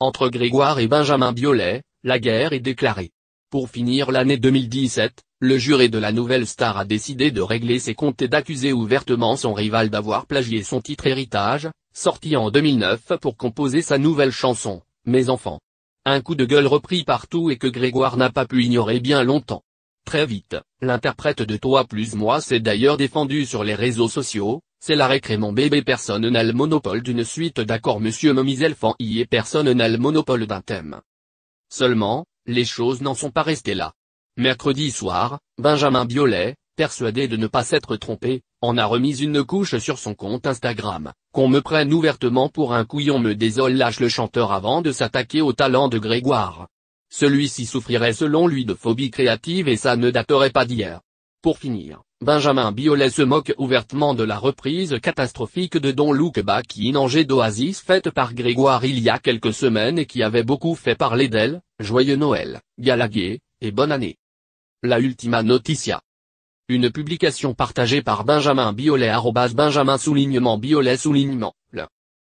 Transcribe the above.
Entre Grégoire et Benjamin Biolay, la guerre est déclarée. Pour finir l'année 2017, le juré de la nouvelle star a décidé de régler ses comptes et d'accuser ouvertement son rival d'avoir plagié son titre Héritage, sorti en 2009 pour composer sa nouvelle chanson, Mes enfants. Un coup de gueule repris partout et que Grégoire n'a pas pu ignorer bien longtemps. Très vite, l'interprète de Toi plus moi s'est d'ailleurs défendu sur les réseaux sociaux, c'est la récré mon bébé personne n'a le monopole d'une suite d'accord monsieur Momiselfan y et personne n'a le monopole d'un thème. Seulement, les choses n'en sont pas restées là. Mercredi soir, Benjamin Biolay, persuadé de ne pas s'être trompé, en a remis une couche sur son compte Instagram. Qu'on me prenne ouvertement pour un couillon me désole lâche le chanteur avant de s'attaquer au talent de Grégoire. Celui-ci souffrirait selon lui de phobie créative et ça ne daterait pas d'hier. Pour finir, Benjamin Biolay se moque ouvertement de la reprise catastrophique de Don Luke Gédo d'Oasis faite par Grégoire il y a quelques semaines et qui avait beaucoup fait parler d'elle, Joyeux Noël, Galaguer, et bonne année. La Ultima Noticia. Une publication partagée par Benjamin Biolay Benjamin soulignement Biolet soulignement.